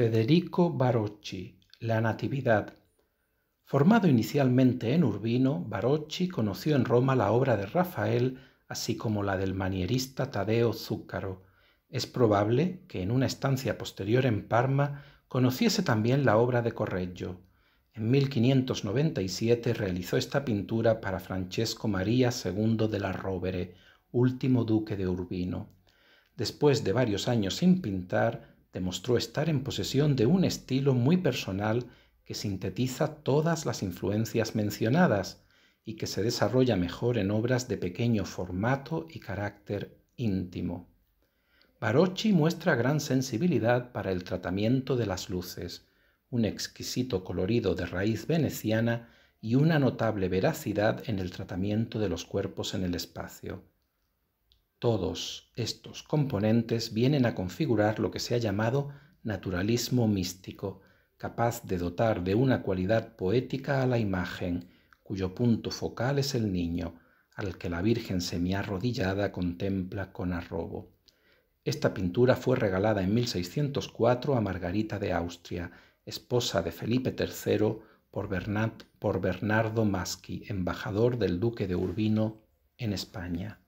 Federico Barocci, La Natividad. Formado inicialmente en Urbino, Barocci conoció en Roma la obra de Rafael, así como la del manierista Tadeo Zúcaro. Es probable que en una estancia posterior en Parma conociese también la obra de Correggio. En 1597 realizó esta pintura para Francesco María II de la Rovere, último duque de Urbino. Después de varios años sin pintar, demostró estar en posesión de un estilo muy personal que sintetiza todas las influencias mencionadas y que se desarrolla mejor en obras de pequeño formato y carácter íntimo. Barocci muestra gran sensibilidad para el tratamiento de las luces, un exquisito colorido de raíz veneciana y una notable veracidad en el tratamiento de los cuerpos en el espacio. Todos estos componentes vienen a configurar lo que se ha llamado naturalismo místico, capaz de dotar de una cualidad poética a la imagen, cuyo punto focal es el niño, al que la Virgen semiarrodillada contempla con arrobo. Esta pintura fue regalada en 1604 a Margarita de Austria, esposa de Felipe III, por, por Bernardo Maschi, embajador del duque de Urbino en España.